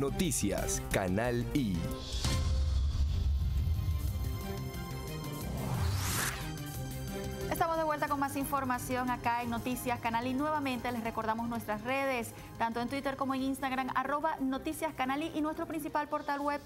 Noticias, Canal I. más información acá en Noticias Canal y nuevamente les recordamos nuestras redes, tanto en Twitter como en Instagram, arroba Noticias Canal y nuestro principal portal web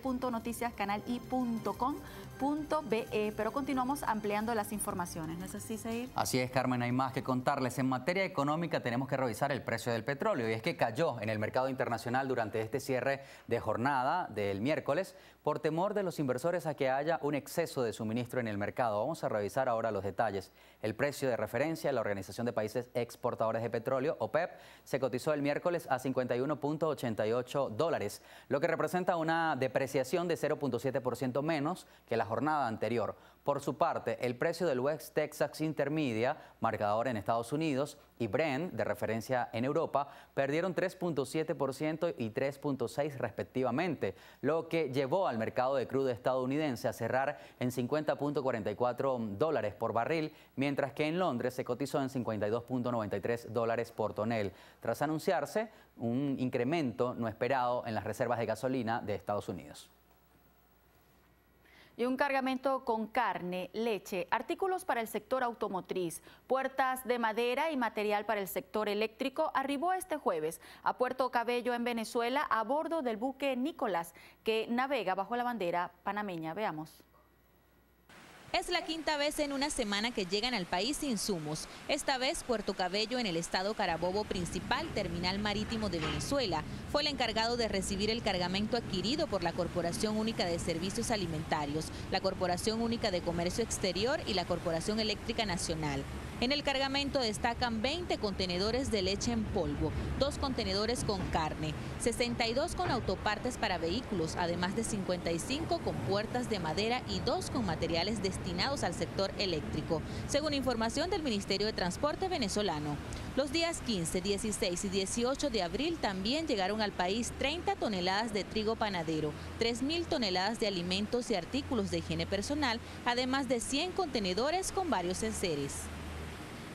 www.noticiascanali.com.be. Pero continuamos ampliando las informaciones, ¿no es así, Así es, Carmen, hay más que contarles. En materia económica tenemos que revisar el precio del petróleo y es que cayó en el mercado internacional durante este cierre de jornada del miércoles por temor de los inversores a que haya un exceso de suministro en el mercado. Vamos a revisar ahora los detalles. El precio de referencia de la Organización de Países Exportadores de Petróleo, OPEP, se cotizó el miércoles a 51.88 dólares, lo que representa una depreciación de 0.7% menos que la jornada anterior. Por su parte, el precio del West Texas Intermedia, marcador en Estados Unidos, y Brent, de referencia en Europa, perdieron 3.7% y 3.6% respectivamente, lo que llevó al mercado de crudo estadounidense a cerrar en 50.44 dólares por barril, mientras que en Londres se cotizó en 52.93 dólares por tonel, tras anunciarse un incremento no esperado en las reservas de gasolina de Estados Unidos y un cargamento con carne, leche, artículos para el sector automotriz, puertas de madera y material para el sector eléctrico arribó este jueves a Puerto Cabello en Venezuela a bordo del buque Nicolás que navega bajo la bandera panameña. Veamos. Es la quinta vez en una semana que llegan al país insumos, esta vez Puerto Cabello en el estado Carabobo principal, terminal marítimo de Venezuela. Fue el encargado de recibir el cargamento adquirido por la Corporación Única de Servicios Alimentarios, la Corporación Única de Comercio Exterior y la Corporación Eléctrica Nacional. En el cargamento destacan 20 contenedores de leche en polvo, dos contenedores con carne, 62 con autopartes para vehículos, además de 55 con puertas de madera y dos con materiales destinados al sector eléctrico, según información del Ministerio de Transporte venezolano. Los días 15, 16 y 18 de abril también llegaron al país 30 toneladas de trigo panadero, 3.000 toneladas de alimentos y artículos de higiene personal, además de 100 contenedores con varios enseres.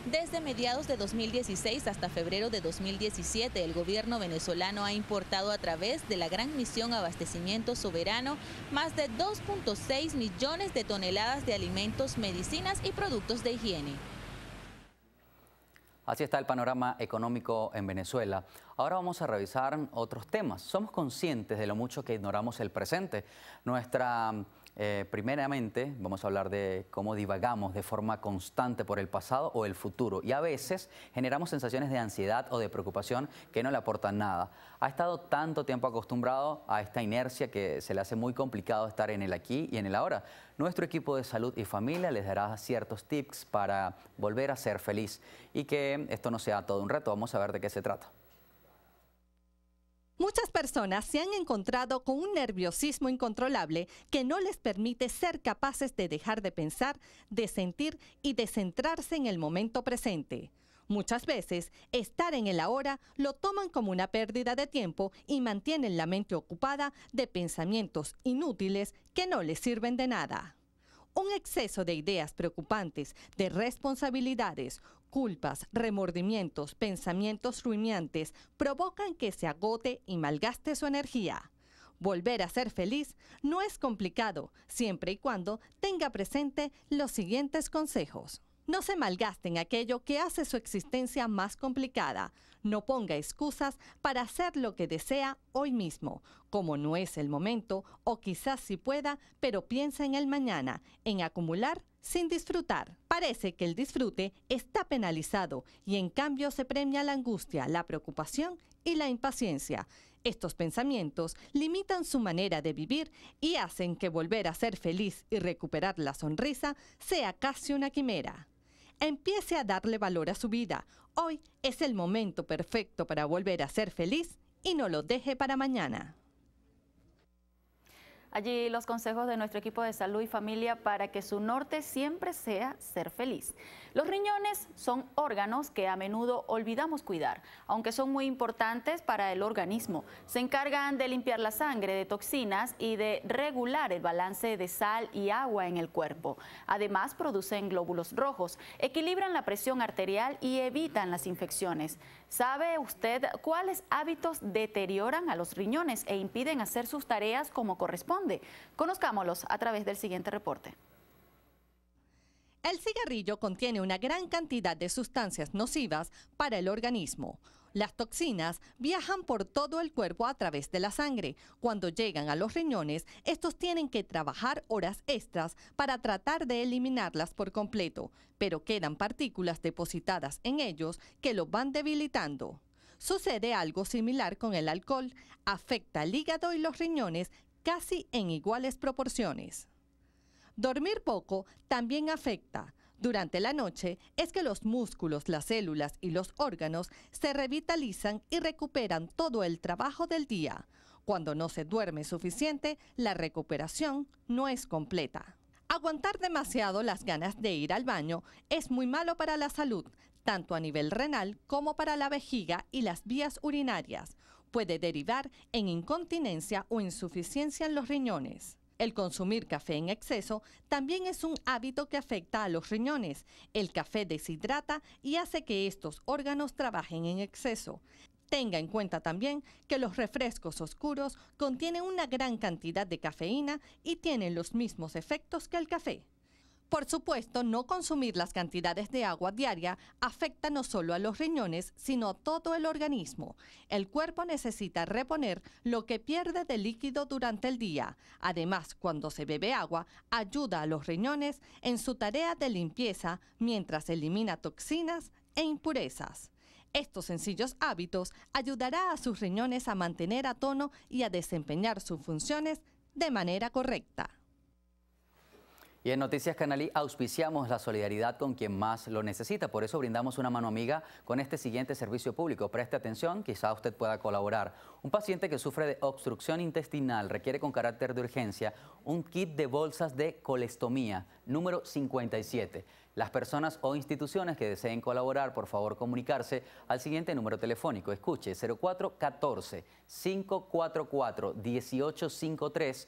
Desde mediados de 2016 hasta febrero de 2017, el gobierno venezolano ha importado a través de la Gran Misión Abastecimiento Soberano más de 2.6 millones de toneladas de alimentos, medicinas y productos de higiene. Así está el panorama económico en Venezuela. Ahora vamos a revisar otros temas. Somos conscientes de lo mucho que ignoramos el presente. Nuestra eh, primeramente, vamos a hablar de cómo divagamos de forma constante por el pasado o el futuro y a veces generamos sensaciones de ansiedad o de preocupación que no le aportan nada. Ha estado tanto tiempo acostumbrado a esta inercia que se le hace muy complicado estar en el aquí y en el ahora. Nuestro equipo de salud y familia les dará ciertos tips para volver a ser feliz y que esto no sea todo un reto. Vamos a ver de qué se trata. Muchas personas se han encontrado con un nerviosismo incontrolable que no les permite ser capaces de dejar de pensar, de sentir y de centrarse en el momento presente. Muchas veces, estar en el ahora lo toman como una pérdida de tiempo y mantienen la mente ocupada de pensamientos inútiles que no les sirven de nada un exceso de ideas preocupantes, de responsabilidades, culpas, remordimientos, pensamientos ruineantes provocan que se agote y malgaste su energía. Volver a ser feliz no es complicado, siempre y cuando tenga presente los siguientes consejos. No se en aquello que hace su existencia más complicada. No ponga excusas para hacer lo que desea hoy mismo. Como no es el momento, o quizás si pueda, pero piensa en el mañana, en acumular sin disfrutar. Parece que el disfrute está penalizado y en cambio se premia la angustia, la preocupación y la impaciencia. Estos pensamientos limitan su manera de vivir y hacen que volver a ser feliz y recuperar la sonrisa sea casi una quimera. Empiece a darle valor a su vida. Hoy es el momento perfecto para volver a ser feliz y no lo deje para mañana. Allí los consejos de nuestro equipo de salud y familia para que su norte siempre sea ser feliz. Los riñones son órganos que a menudo olvidamos cuidar, aunque son muy importantes para el organismo. Se encargan de limpiar la sangre de toxinas y de regular el balance de sal y agua en el cuerpo. Además, producen glóbulos rojos, equilibran la presión arterial y evitan las infecciones. ¿Sabe usted cuáles hábitos deterioran a los riñones e impiden hacer sus tareas como corresponde? dónde. Conozcámoslos a través del siguiente reporte. El cigarrillo contiene una gran cantidad de sustancias nocivas para el organismo. Las toxinas viajan por todo el cuerpo a través de la sangre. Cuando llegan a los riñones, estos tienen que trabajar horas extras para tratar de eliminarlas por completo, pero quedan partículas depositadas en ellos que los van debilitando. Sucede algo similar con el alcohol. Afecta al hígado y los riñones casi en iguales proporciones. Dormir poco también afecta. Durante la noche es que los músculos, las células y los órganos se revitalizan y recuperan todo el trabajo del día. Cuando no se duerme suficiente, la recuperación no es completa. Aguantar demasiado las ganas de ir al baño es muy malo para la salud, tanto a nivel renal como para la vejiga y las vías urinarias puede derivar en incontinencia o insuficiencia en los riñones. El consumir café en exceso también es un hábito que afecta a los riñones. El café deshidrata y hace que estos órganos trabajen en exceso. Tenga en cuenta también que los refrescos oscuros contienen una gran cantidad de cafeína y tienen los mismos efectos que el café. Por supuesto, no consumir las cantidades de agua diaria afecta no solo a los riñones, sino a todo el organismo. El cuerpo necesita reponer lo que pierde de líquido durante el día. Además, cuando se bebe agua, ayuda a los riñones en su tarea de limpieza mientras elimina toxinas e impurezas. Estos sencillos hábitos ayudará a sus riñones a mantener a tono y a desempeñar sus funciones de manera correcta. Y en Noticias Canalí auspiciamos la solidaridad con quien más lo necesita. Por eso brindamos una mano amiga con este siguiente servicio público. Preste atención, quizá usted pueda colaborar. Un paciente que sufre de obstrucción intestinal requiere con carácter de urgencia un kit de bolsas de colestomía número 57. Las personas o instituciones que deseen colaborar, por favor, comunicarse al siguiente número telefónico. Escuche 0414 544 1853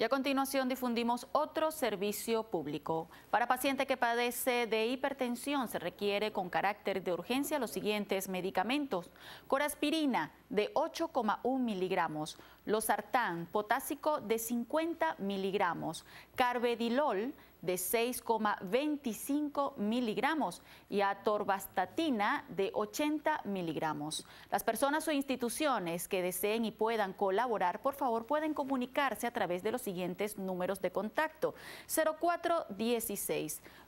Y a continuación difundimos otro servicio público. Para paciente que padece de hipertensión se requiere con carácter de urgencia los siguientes medicamentos. Coraspirina de 8,1 miligramos, losartán potásico de 50 miligramos, carvedilol de 6,25 miligramos y a de 80 miligramos. Las personas o instituciones que deseen y puedan colaborar, por favor, pueden comunicarse a través de los siguientes números de contacto. 0416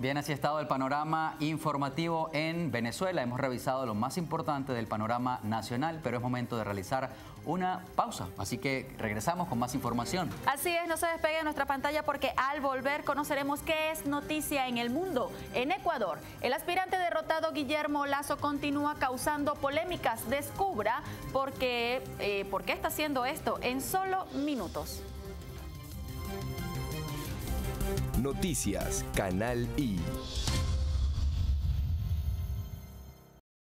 Bien, así ha estado el panorama informativo en Venezuela. Hemos revisado lo más importante del panorama nacional, pero es momento de realizar una pausa. Así que regresamos con más información. Así es, no se despegue de nuestra pantalla porque al volver conoceremos qué es noticia en el mundo. En Ecuador, el aspirante derrotado Guillermo Lazo continúa causando polémicas. Descubra por qué, eh, por qué está haciendo esto en solo minutos. Noticias, Canal I.